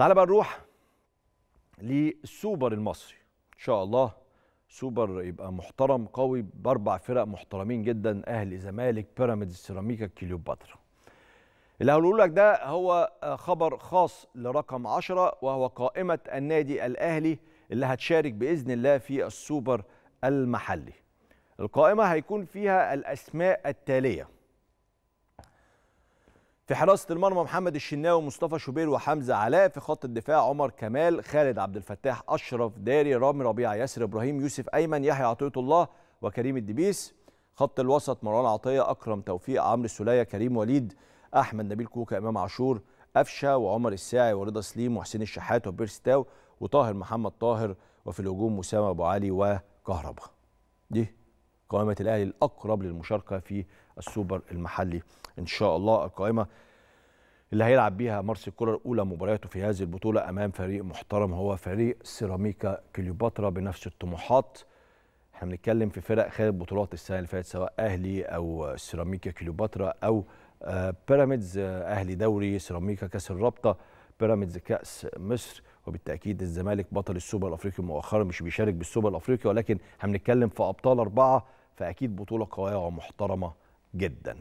تعال بقى نروح للسوبر المصري ان شاء الله سوبر يبقى محترم قوي باربع فرق محترمين جدا اهلي زمالك بيراميدز سيراميكا كليوباترا اللي هقوله لك ده هو آه، خبر خاص لرقم 10 وهو قائمه النادي الاهلي اللي هتشارك باذن الله في السوبر المحلي القائمه هيكون فيها الاسماء التاليه في حراسه المرمى محمد الشناوي ومصطفى شوبير وحمزه علاء في خط الدفاع عمر كمال خالد عبد الفتاح اشرف داري رامي ربيعه ياسر ابراهيم يوسف ايمن يحيى عطيه الله وكريم الدبيس خط الوسط مروان عطيه اكرم توفيق عمرو السلية كريم وليد احمد نبيل كوكا امام عاشور قفشه وعمر الساعي ورضا سليم وحسين الشحات وبيرستاو وطاهر محمد طاهر وفي الهجوم اسامه ابو علي وكهربا دي قائمه الاهلي الاقرب للمشاركه في السوبر المحلي ان شاء الله القائمه اللي هيلعب بيها مارسيل كولر اولى مبارياته في هذه البطوله امام فريق محترم هو فريق سيراميكا كليوباترا بنفس الطموحات احنا بنتكلم في فرق خدت بطولات السنه اللي فاتت سواء اهلي او سيراميكا كليوباترا او آه، بيراميدز آه، اهلي دوري سيراميكا كاس الرابطه بيراميدز كاس مصر وبالتاكيد الزمالك بطل السوبر الافريقي مؤخرا مش بيشارك بالسوبر الافريقي ولكن هنتكلم في ابطال اربعه فاكيد بطوله قويه ومحترمه جدا